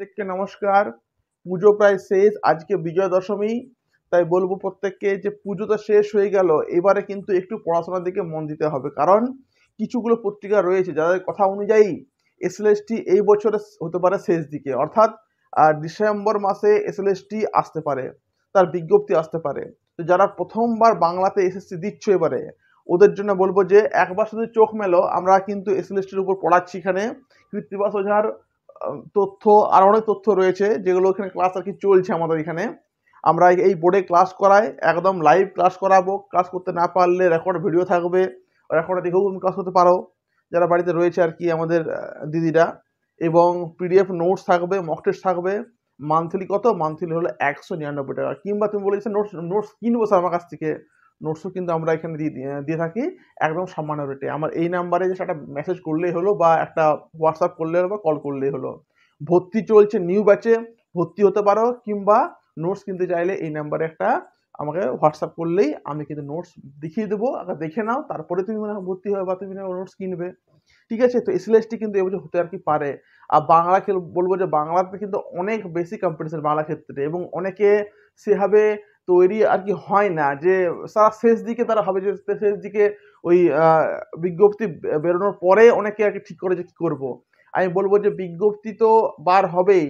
প্রত্যেককে নমস্কার পুজো প্রায় শেষ আজকে বিজয় দশমী তাই বলবো প্রত্যেককে যে পুজো তো শেষ হয়ে গেল এবারে কিন্তু একটু পড়াশোনার দিকে মন দিতে হবে কারণ কিছুগুলো পত্রিকা রয়েছে যাদের কথা অনুযায়ী এসএলএসটি এই বছরে হতে পারে শেষ দিকে অর্থাৎ ডিসেম্বর মাসে এসএলএসটি আসতে পারে তার বিজ্ঞপ্তি আসতে পারে তো যারা প্রথমবার বাংলাতে এসএসসি দিচ্ছ এবারে ওদের জন্য বলবো যে একবার শুধু চোখ মেলো আমরা কিন্তু এসএলএসটির উপর পড়াচ্ছি এখানে কৃত্রিবাস ওঝার তথ্য আর অনেক তথ্য রয়েছে যেগুলো এখানে ক্লাস আর কি চলছে আমাদের এখানে আমরা এই বোর্ডে ক্লাস করাই একদম লাইভ ক্লাস করাবো ক্লাস করতে না পারলে রেকর্ড ভিডিও থাকবে রেকর্ডে দেখেও তুমি ক্লাস করতে পারো যারা বাড়িতে রয়েছে আর কি আমাদের দিদিরা এবং পিডিএফ নোটস থাকবে মক টেস্ট থাকবে মান্থলি কত মান্থলি হলো একশো নিরানব্বই টাকা কিংবা তুমি বলেছো নোটস নোটস কিনবো স্যার আমার কাছ থেকে নোটসও কিন্তু আমরা এখানে দিয়ে থাকি একদম সামান্য রেটে আমার এই নাম্বারে যে একটা মেসেজ করলেই হলো বা একটা হোয়াটসঅ্যাপ করলে হলো বা কল করলেই হলো ভর্তি চলছে নিউ ব্যাচে ভর্তি হতে পারো কিংবা নোটস কিনতে চাইলে এই নাম্বারে একটা আমাকে হোয়াটসঅ্যাপ করলেই আমি কিন্তু নোটস দেখিয়ে দেবো আগে দেখে নাও তারপরে তুমি মনে ভর্তি হবে বা তুমি নোটস কিনবে ঠিক আছে তো এসএলএসটি কিন্তু এবছর হতে আর কি পারে আর বাংলা বলবো যে বাংলাতে কিন্তু অনেক বেশি কম্পিটিশন বাংলা ক্ষেত্রে এবং অনেকে সেভাবে তৈরি আর কি হয় না যে সারা শেষ দিকে তারা হবে যে শেষ দিকে ওই বিজ্ঞপ্তি বেরোনোর পরে অনেকে আর কি ঠিক করে যে কী করবো আমি বলবো যে বিজ্ঞপ্তি তো বার হবেই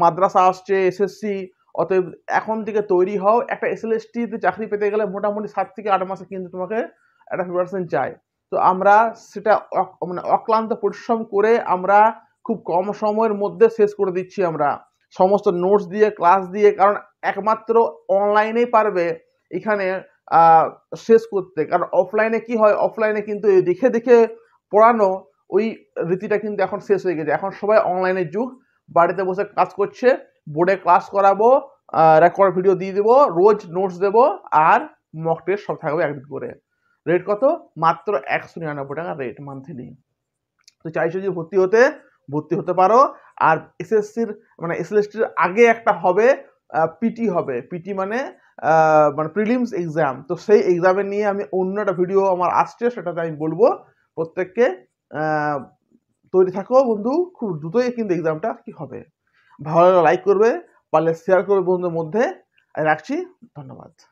মাদ্রাসা আসছে এসএসসি অতএব এখন থেকে তৈরি হও একটা এসএলএসটিতে চাকরি পেতে গেলে মোটামুটি সাত থেকে আট মাসে কিন্তু তোমাকে একটা প্রিপারেশন চাই তো আমরা সেটা মানে অক্লান্ত পরিশ্রম করে আমরা খুব কম সময়ের মধ্যে শেষ করে দিচ্ছি আমরা সমস্ত নোটস দিয়ে ক্লাস দিয়ে কারণ একমাত্র অনলাইনেই পারবে এখানে শেষ করতে কারণ অফলাইনে কি হয় অফলাইনে কিন্তু দেখে দেখে পড়ানো ওই রীতিটা কিন্তু এখন শেষ হয়ে গেছে এখন সবাই অনলাইনের যুগ বাড়িতে বসে কাজ করছে বোর্ডে ক্লাস করাবো রেকর্ড ভিডিও দিয়ে দেবো রোজ নোটস দেব আর মক টেস্ট সব থাকবে একদিন করে রেট কত মাত্র একশো নিরানব্বই টাকা রেট মান্থলি তো চাইছো যদি ভর্তি হতে ভর্তি হতে পারো আর এসএসসির মানে এসএলএসটির আগে একটা হবে পিটি হবে পিটি মানে মানে প্রিলিমস এক্সাম তো সেই এক্সামে নিয়ে আমি অন্য একটা ভিডিও আমার আসছে সেটাতে আমি বলবো প্রত্যেককে তৈরি থাকো বন্ধু খুব দ্রুতই কিন্তু এক্সামটা কি হবে ভালো লাইক করবে পারলে শেয়ার করবে বন্ধুদের মধ্যে রাখছি ধন্যবাদ